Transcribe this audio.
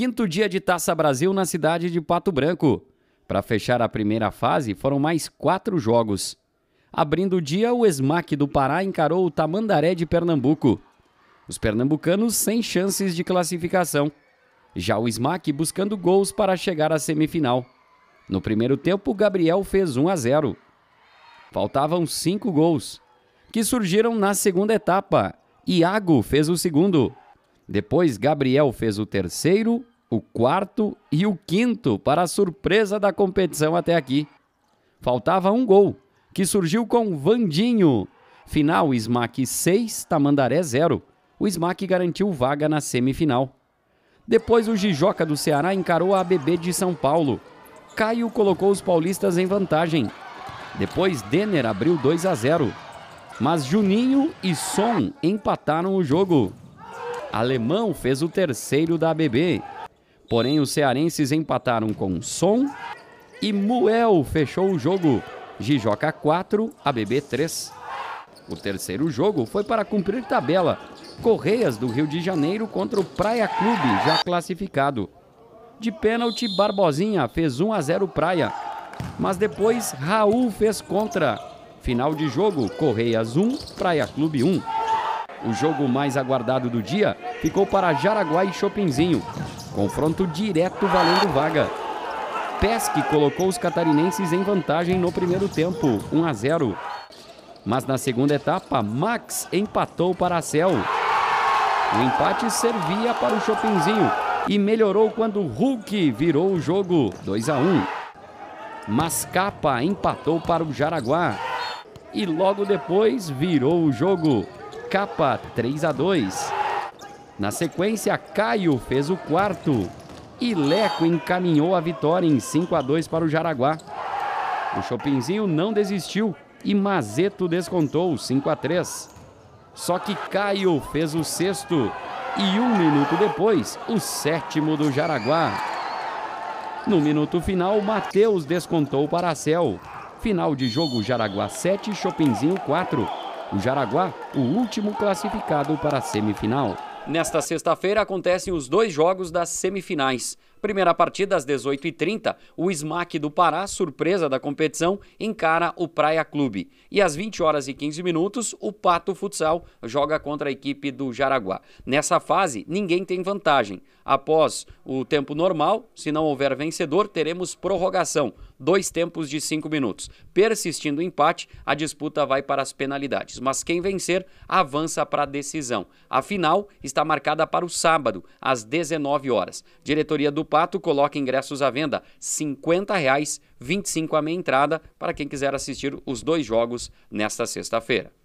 quinto dia de Taça Brasil na cidade de Pato Branco. Para fechar a primeira fase, foram mais quatro jogos. Abrindo o dia, o Esmac do Pará encarou o Tamandaré de Pernambuco. Os pernambucanos sem chances de classificação. Já o Smack buscando gols para chegar à semifinal. No primeiro tempo, Gabriel fez 1 a 0. Faltavam cinco gols, que surgiram na segunda etapa. Iago fez o segundo. Depois, Gabriel fez o terceiro o quarto e o quinto para a surpresa da competição até aqui. Faltava um gol, que surgiu com Vandinho. Final Smack 6, Tamandaré 0. O Smack garantiu vaga na semifinal. Depois o Jijoca do Ceará encarou a ABB de São Paulo. Caio colocou os paulistas em vantagem. Depois Denner abriu 2 a 0. Mas Juninho e Som empataram o jogo. Alemão fez o terceiro da ABB Porém, os cearenses empataram com Som e Muel fechou o jogo. Jijoca 4, ABB 3. O terceiro jogo foi para cumprir tabela. Correias do Rio de Janeiro contra o Praia Clube, já classificado. De pênalti, Barbosinha fez 1 a 0 Praia. Mas depois, Raul fez contra. Final de jogo, Correias 1, Praia Clube 1. O jogo mais aguardado do dia ficou para Jaraguá e Chopinzinho, Confronto direto valendo vaga. Pesque colocou os catarinenses em vantagem no primeiro tempo, 1 a 0. Mas na segunda etapa, Max empatou para a Cel. O empate servia para o Chopinzinho e melhorou quando Hulk virou o jogo, 2 a 1. Mascapa empatou para o Jaraguá e logo depois virou o jogo, Capa 3 a 2. Na sequência, Caio fez o quarto e Leco encaminhou a vitória em 5 a 2 para o Jaraguá. O Chopinzinho não desistiu e Mazeto descontou 5 a 3. Só que Caio fez o sexto e um minuto depois, o sétimo do Jaraguá. No minuto final, Matheus descontou para a Cel. Final de jogo Jaraguá 7, Chopinzinho 4. O Jaraguá, o último classificado para a semifinal. Nesta sexta-feira acontecem os dois jogos das semifinais. Primeira partida às 18h30, o SMAC do Pará, surpresa da competição, encara o Praia Clube. E às 20 horas e 15 minutos, o Pato Futsal joga contra a equipe do Jaraguá. Nessa fase, ninguém tem vantagem. Após o tempo normal, se não houver vencedor, teremos prorrogação, dois tempos de cinco minutos. Persistindo o empate, a disputa vai para as penalidades, mas quem vencer avança para a decisão. A final está marcada para o sábado, às 19 horas. Diretoria do Pato coloca ingressos à venda, R$ 50,25 a meia entrada para quem quiser assistir os dois jogos nesta sexta-feira.